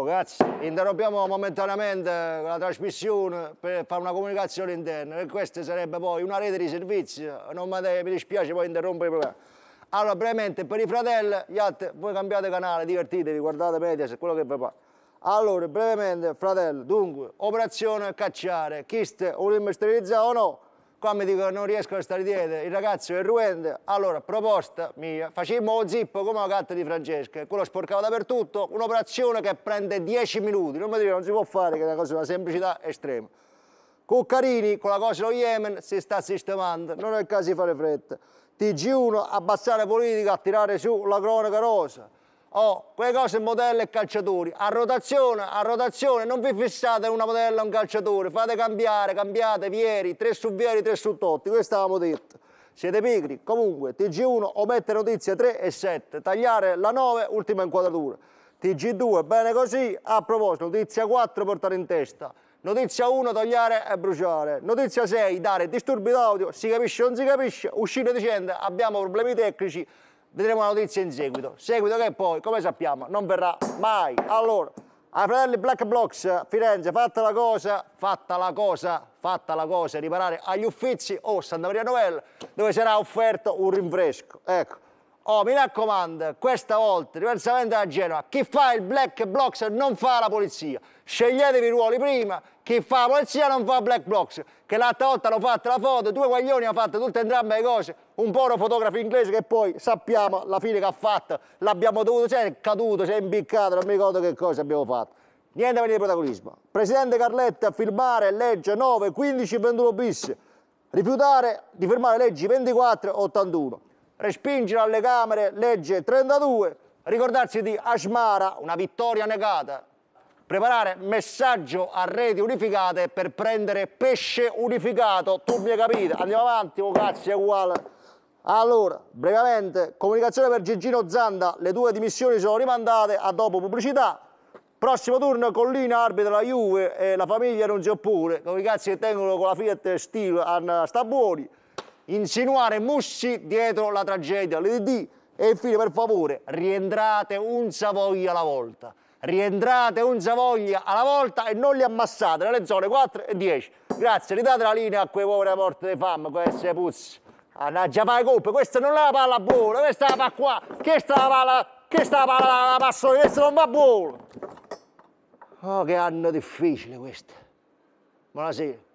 no, oh, grazie. Interrompiamo momentaneamente eh, la trasmissione per fare una comunicazione interna e questa sarebbe poi una rete di servizi. Non mi, dispiace poi interrompere il programma. Allora, brevemente, per i fratelli, gli altri, voi cambiate canale, divertitevi, guardate Mediaset, quello che vi fa. Allora, brevemente, fratello, dunque, operazione cacciare, chiste, vogliamo sterilizzare o no? come dico non riesco a stare dietro, il ragazzo è ruente, allora proposta mia, facciamo lo zippo come la carta di Francesca, quello sporcava dappertutto, un'operazione che prende 10 minuti, non mi dire, non si può fare che è una cosa, una semplicità estrema. Cuccarini con la cosa dello Yemen si sta sistemando, non è il caso di fare fretta. TG1 abbassare politica, a tirare su la cronaca rosa Oh, quelle cose modelle e calciatori, a rotazione, a rotazione, non vi fissate una modella o un calciatore, fate cambiare, cambiate, Vieri, tre su Vieri, tre su Totti, questo avevamo detto. Siete pigri, comunque, TG1 omette notizie 3 e 7, tagliare la 9, ultima inquadratura. TG2, bene così, a proposito, notizia 4 portare in testa, notizia 1 tagliare e bruciare, notizia 6 dare disturbi d'audio. si capisce o non si capisce, uscire dicendo abbiamo problemi tecnici, Vedremo la notizia in seguito. Seguito che poi, come sappiamo, non verrà mai. Allora, ai fratelli Black Blocks, Firenze, fatta la cosa, fatta la cosa, fatta la cosa, riparare agli uffizi o oh, Santa Maria Novella, dove sarà offerto un rinfresco. Ecco. Oh, mi raccomando, questa volta, diversamente da Genova, chi fa il black box non fa la polizia. Sceglietevi i ruoli prima, chi fa la polizia non fa black box. Che l'altra volta hanno fatto la foto, due guaglioni hanno fatto tutte entrambe le cose. Un povero fotografo inglese che poi sappiamo la fine che ha fatto, l'abbiamo dovuto, cioè è caduto, si è imbiccato, non mi ricordo che cosa abbiamo fatto. Niente a venire protagonismo. Presidente Carletta a firmare legge 9, 15, 21 bis. Rifiutare di firmare leggi 24, 81 respingere alle Camere legge 32, ricordarsi di Asmara, una vittoria negata, preparare messaggio a reti unificate per prendere pesce unificato, tu mi hai capito, andiamo avanti, oh cazzo è uguale. Allora, brevemente, comunicazione per Gigino Zanda, le due dimissioni sono rimandate a dopo pubblicità. Prossimo turno Collina arbitra la Juve e la famiglia non c'è pure, come i cazzi che tengono con la Fiat Steel a sta buoni insinuare Mussi dietro la tragedia, le D. E infine, per favore, rientrate un Savoia alla volta. Rientrate un Savoia alla volta e non li ammassate nelle zone 4 e 10. Grazie, ridate la linea a quei poveri morti di fame, queste puzze. Annaggia, fai colpe, questa non è la palla buona, questa va qua, questa è la palla, questa è la palla, la passone, questa non va buona. Oh, che anno difficile questo. Buonasera.